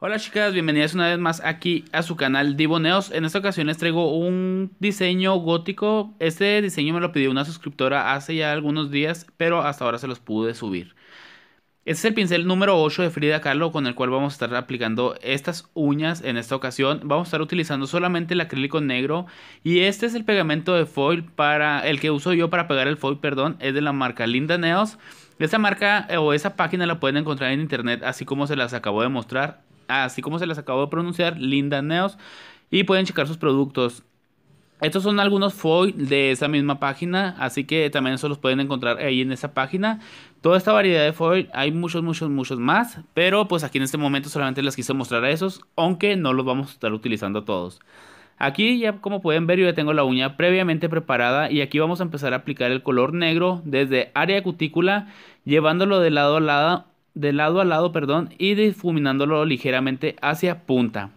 Hola chicas, bienvenidas una vez más aquí a su canal Neos. En esta ocasión les traigo un diseño gótico. Este diseño me lo pidió una suscriptora hace ya algunos días, pero hasta ahora se los pude subir. Este es el pincel número 8 de Frida Carlo con el cual vamos a estar aplicando estas uñas en esta ocasión. Vamos a estar utilizando solamente el acrílico negro y este es el pegamento de foil para el que uso yo para pegar el foil, perdón, es de la marca Linda Neos. Esta marca o esa página la pueden encontrar en internet así como se las acabo de mostrar así como se las acabo de pronunciar, Linda Neos, y pueden checar sus productos. Estos son algunos foil de esa misma página, así que también eso los pueden encontrar ahí en esa página. Toda esta variedad de foil, hay muchos, muchos, muchos más, pero pues aquí en este momento solamente les quise mostrar a esos, aunque no los vamos a estar utilizando todos. Aquí ya como pueden ver yo ya tengo la uña previamente preparada y aquí vamos a empezar a aplicar el color negro desde área cutícula llevándolo de lado a lado de lado a lado, perdón, y difuminándolo ligeramente hacia punta.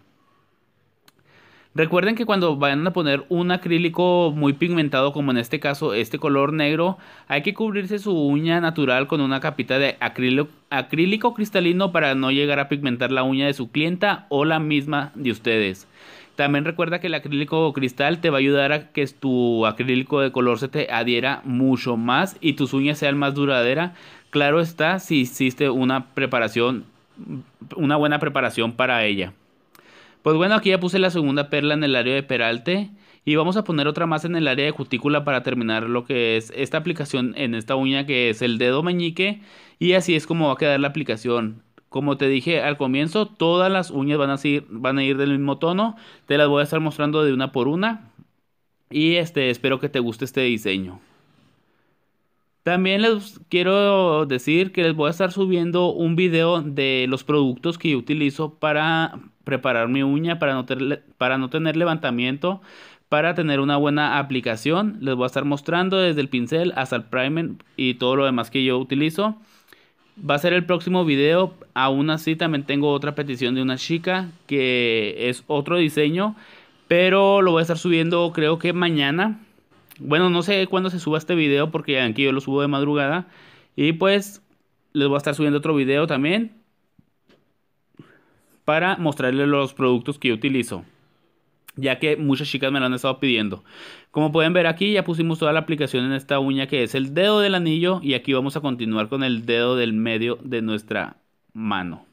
Recuerden que cuando vayan a poner un acrílico muy pigmentado, como en este caso este color negro, hay que cubrirse su uña natural con una capita de acrílico, acrílico cristalino para no llegar a pigmentar la uña de su clienta o la misma de ustedes. También recuerda que el acrílico cristal te va a ayudar a que tu acrílico de color se te adhiera mucho más y tus uñas sean más duraderas Claro está si hiciste una preparación, una buena preparación para ella. Pues bueno, aquí ya puse la segunda perla en el área de peralte. Y vamos a poner otra más en el área de cutícula para terminar lo que es esta aplicación en esta uña que es el dedo meñique. Y así es como va a quedar la aplicación. Como te dije al comienzo, todas las uñas van a, ir, van a ir del mismo tono. Te las voy a estar mostrando de una por una. Y este, espero que te guste este diseño. También les quiero decir que les voy a estar subiendo un video de los productos que yo utilizo para preparar mi uña, para no, para no tener levantamiento, para tener una buena aplicación. Les voy a estar mostrando desde el pincel hasta el primer y todo lo demás que yo utilizo. Va a ser el próximo video. Aún así también tengo otra petición de una chica que es otro diseño. Pero lo voy a estar subiendo creo que mañana bueno, no sé cuándo se suba este video porque aquí yo lo subo de madrugada. Y pues les voy a estar subiendo otro video también para mostrarles los productos que yo utilizo. Ya que muchas chicas me lo han estado pidiendo. Como pueden ver aquí ya pusimos toda la aplicación en esta uña que es el dedo del anillo. Y aquí vamos a continuar con el dedo del medio de nuestra mano.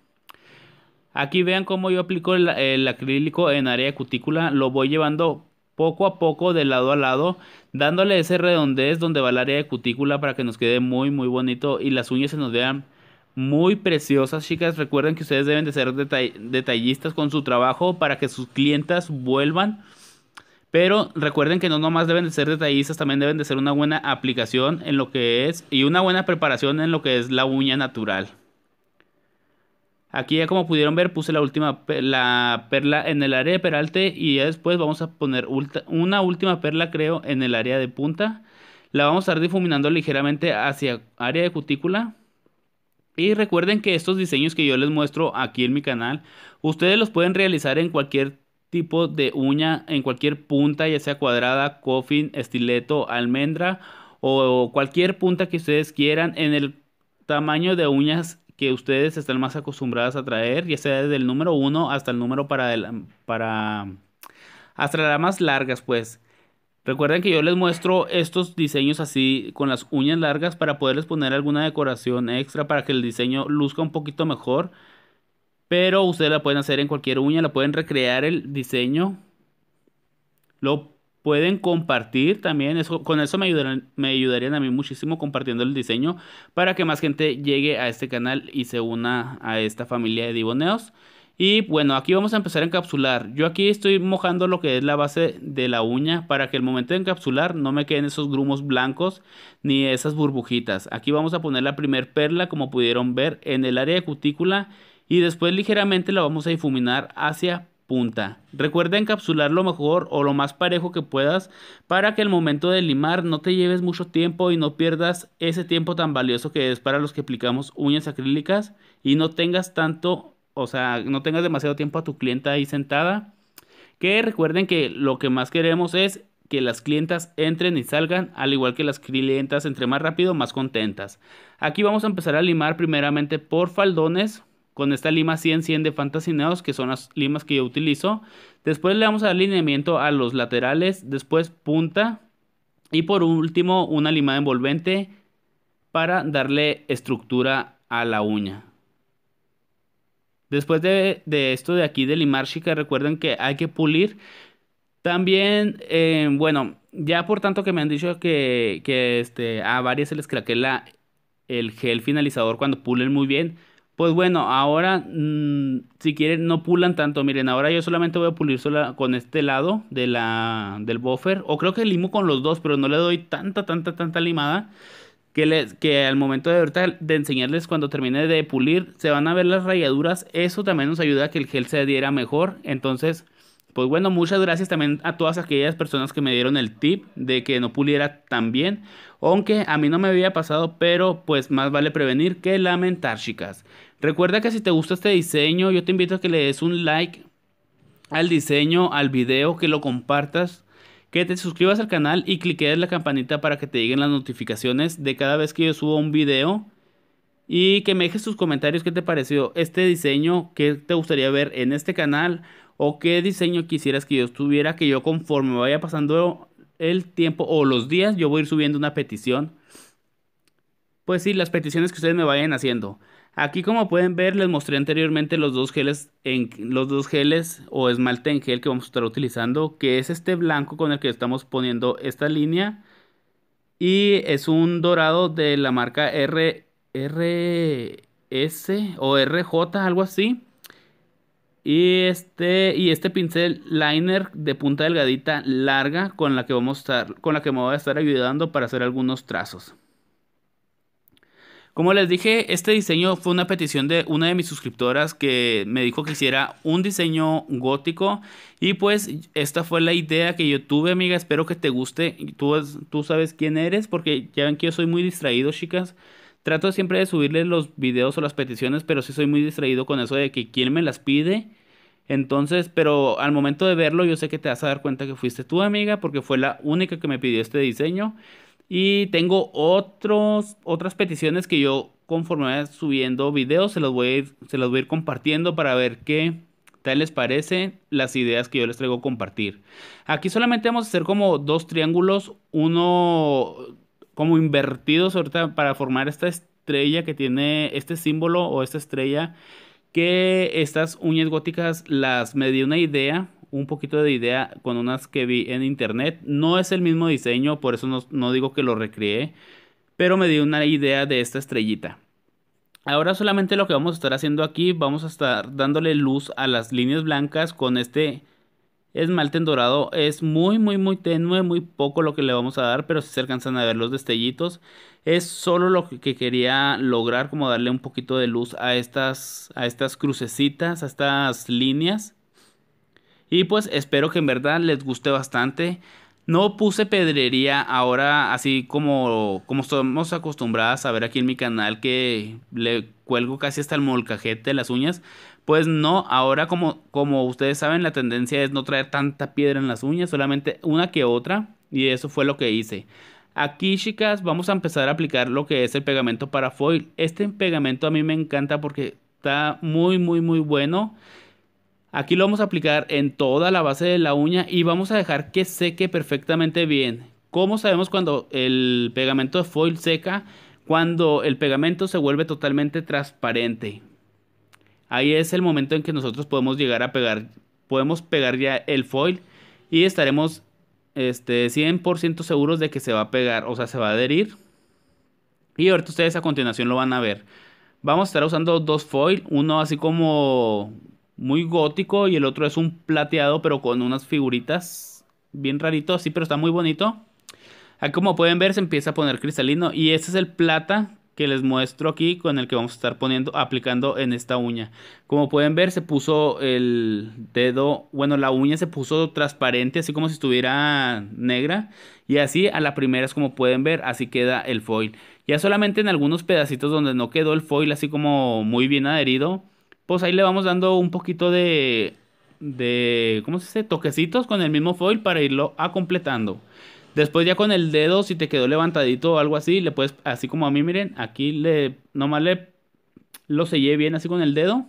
Aquí vean cómo yo aplico el, el acrílico en área de cutícula. Lo voy llevando poco a poco de lado a lado, dándole ese redondez donde va el área de cutícula para que nos quede muy muy bonito y las uñas se nos vean muy preciosas, chicas. Recuerden que ustedes deben de ser detallistas con su trabajo para que sus clientas vuelvan. Pero recuerden que no nomás deben de ser detallistas, también deben de ser una buena aplicación en lo que es y una buena preparación en lo que es la uña natural. Aquí ya como pudieron ver puse la última la perla en el área de peralte y ya después vamos a poner una última perla creo en el área de punta. La vamos a estar difuminando ligeramente hacia área de cutícula. Y recuerden que estos diseños que yo les muestro aquí en mi canal, ustedes los pueden realizar en cualquier tipo de uña, en cualquier punta, ya sea cuadrada, coffin, estileto, almendra o cualquier punta que ustedes quieran en el tamaño de uñas que ustedes están más acostumbradas a traer, ya sea desde el número 1 hasta el número para, para hasta las más largas, pues. Recuerden que yo les muestro estos diseños así con las uñas largas para poderles poner alguna decoración extra para que el diseño luzca un poquito mejor. Pero ustedes la pueden hacer en cualquier uña, la pueden recrear el diseño. Lo pueden compartir también, eso, con eso me ayudarían, me ayudarían a mí muchísimo compartiendo el diseño para que más gente llegue a este canal y se una a esta familia de diboneos Y bueno, aquí vamos a empezar a encapsular. Yo aquí estoy mojando lo que es la base de la uña para que el momento de encapsular no me queden esos grumos blancos ni esas burbujitas. Aquí vamos a poner la primer perla como pudieron ver en el área de cutícula y después ligeramente la vamos a difuminar hacia punta. Recuerda encapsular lo mejor o lo más parejo que puedas para que el momento de limar no te lleves mucho tiempo y no pierdas ese tiempo tan valioso que es para los que aplicamos uñas acrílicas y no tengas tanto, o sea, no tengas demasiado tiempo a tu clienta ahí sentada. Que recuerden que lo que más queremos es que las clientas entren y salgan, al igual que las clientas entre más rápido, más contentas. Aquí vamos a empezar a limar primeramente por faldones, con esta lima 100-100 de fantasineados que son las limas que yo utilizo. Después le vamos a dar alineamiento a los laterales, después punta y por último una lima envolvente para darle estructura a la uña. Después de, esto de aquí de limar chica, recuerden que hay que pulir. También, eh, bueno, ya por tanto que me han dicho que, que este, a varias se les craquela... el gel finalizador cuando pulen muy bien. Pues bueno, ahora mm, si quieren no pulan tanto. Miren, ahora yo solamente voy a pulir con este lado de la, del buffer. O creo que limo con los dos, pero no le doy tanta, tanta, tanta limada. Que, les, que, al momento de, ahorita de enseñarles cuando termine de pulir, se van a ver las rayaduras. Eso también nos ayuda a que el gel se adhiera mejor. Entonces, pues bueno, muchas gracias también a todas aquellas personas que me dieron el tip de que no puliera tan bien. Aunque a mí no me había pasado, pero pues más vale prevenir que lamentar, chicas. Recuerda que si te gusta este diseño, yo te invito a que le des un like al diseño, al video, que lo compartas que te suscribas al canal y cliques la campanita para que te lleguen las notificaciones de cada vez que yo subo un video y que me dejes tus comentarios qué te pareció este diseño, qué te gustaría ver en este canal o qué diseño quisieras que yo estuviera que yo conforme vaya pasando el tiempo o los días, yo voy a ir subiendo una petición. Pues sí, las peticiones que ustedes me vayan haciendo. Aquí como pueden ver les mostré anteriormente los dos geles en los dos o esmalte en gel que vamos a estar utilizando, que es este blanco con el que estamos poniendo esta línea y es un dorado de la marca R RS o RJ algo así. Y este, y este pincel liner de punta delgadita larga con la que vamos a estar, con la que me voy a estar ayudando para hacer algunos trazos. Como les dije, este diseño fue una petición de una de mis suscriptoras que me dijo que hiciera un diseño gótico. Y pues esta fue la idea que yo tuve, amiga. Espero que te guste. Tú, tú sabes quién eres porque ya ven que yo soy muy distraído, chicas. Trato siempre de subirles los videos o las peticiones, pero sí soy muy distraído con eso de que quién me las pide entonces, pero al momento de verlo, yo sé que te vas a dar cuenta que fuiste tu amiga, porque fue la única que me pidió este diseño. Y tengo otros, otras peticiones que yo conforme subiendo videos, se los voy a se los voy compartiendo para ver qué tal les parece las ideas que yo les traigo a compartir. Aquí solamente vamos a hacer como dos triángulos, uno como invertidos ahorita para formar esta estrella que tiene este símbolo o esta estrella que estas uñas góticas las me dio una idea, un poquito de idea con unas que vi en internet. No es el mismo diseño, por eso no, digo que lo recreé, pero me dio una idea de esta estrellita. Ahora solamente lo que vamos a estar haciendo aquí, vamos a estar dándole luz a las líneas blancas con este es en dorado. Es muy, muy, muy tenue, muy poco lo que le vamos a dar, pero si se alcanzan a ver los destellitos. Es solo lo que quería lograr, como darle un poquito de luz a estas, a estas crucecitas, a estas líneas. Y pues espero que en verdad les guste bastante. No puse pedrería ahora, así como, como estamos acostumbradas a ver aquí en mi canal, que le cuelgo casi hasta el molcajete de las uñas. Pues no, ahora como, como ustedes saben, la tendencia es no traer tanta piedra en las uñas, solamente una que otra. Y eso fue lo que hice. Aquí, chicas, vamos a empezar a aplicar lo que es el pegamento para foil. Este pegamento a mí me encanta porque está muy, muy, muy bueno. Aquí lo vamos a aplicar en toda la base de la uña y vamos a dejar que seque perfectamente bien. ¿Cómo sabemos cuando el pegamento de foil seca? cuando el pegamento se vuelve totalmente transparente. Ahí es el momento en que nosotros podemos llegar a pegar, podemos pegar ya el foil y estaremos este, 100% seguros de que se va a pegar, o sea, se va a adherir. Y ahorita ustedes a continuación lo van a ver. Vamos a estar usando dos foil, uno así como muy gótico y el otro es un plateado pero con unas figuritas bien rarito así, pero está muy bonito. Ah, como pueden ver se empieza a poner cristalino y este es el plata que les muestro aquí con el que vamos a estar poniendo, aplicando en esta uña. Como pueden ver se puso el dedo, bueno la uña se puso transparente así como si estuviera negra y así a la primera es como pueden ver, así queda el foil. Ya solamente en algunos pedacitos donde no quedó el foil así como muy bien adherido, pues ahí le vamos dando un poquito de, de ¿cómo se dice? Toquecitos con el mismo foil para irlo a completando. Después ya con el dedo, si te quedó levantadito o algo así, le puedes, así como a mí, miren, aquí le, nomás le lo sellé bien así con el dedo.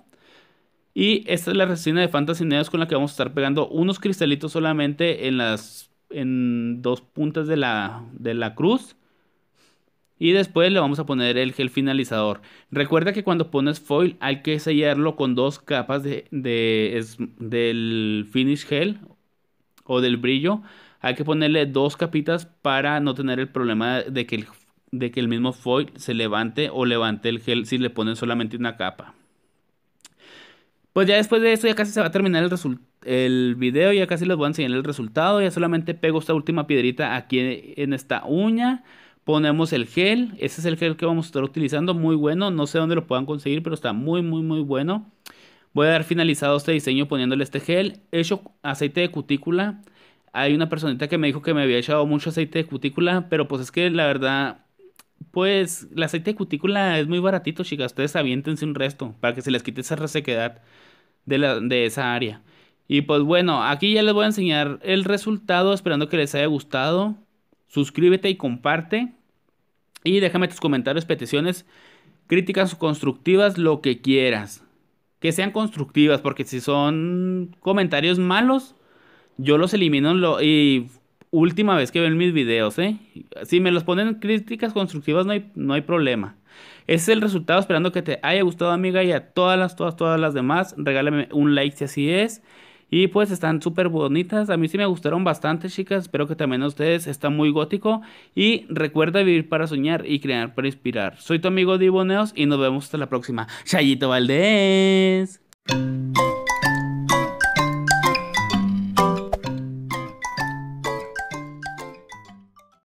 Y esta es la resina de Fantasy con la que vamos a estar pegando unos cristalitos solamente en las en dos puntas de la, de la cruz. Y después le vamos a poner el gel finalizador. Recuerda que cuando pones foil hay que sellarlo con dos capas de, del finish gel o del brillo hay que ponerle dos capitas para no tener el problema de que el, de que el mismo foil se levante o levante el gel si le ponen solamente una capa. Pues ya después de esto ya casi se va a terminar el, el video, ya casi les voy a enseñar el resultado, ya solamente pego esta última piedrita aquí en esta uña ponemos el gel. Ese es el gel que vamos a estar utilizando. Muy bueno. No sé dónde lo puedan conseguir, pero está muy, muy, muy bueno. Voy a dar finalizado este diseño poniéndole este gel. Hecho aceite de cutícula hay una personita que me dijo que me había echado mucho aceite de cutícula, pero pues es que la verdad, pues el aceite de cutícula es muy baratito, chicas. Ustedes aviéntense un resto para que se les quite esa resequedad de, esa área. Y pues bueno, aquí ya les voy a enseñar el resultado, esperando que les haya gustado. Suscríbete y comparte. Y déjame tus comentarios, peticiones, críticas constructivas, lo que quieras. Que sean constructivas, porque si son comentarios malos, yo los elimino lo, y última vez que ven mis videos, ¿eh? Si me los ponen críticas constructivas no hay, no hay problema. Ese es el resultado, esperando que te haya gustado amiga y a todas las, todas, todas las demás. Regálame un like si así es. Y pues están súper bonitas. A mí sí me gustaron bastante, chicas. Espero que también a ustedes. Está muy gótico. Y recuerda vivir para soñar y crear para inspirar. Soy tu amigo Diboneos y nos vemos hasta la próxima. Chayito Valdés.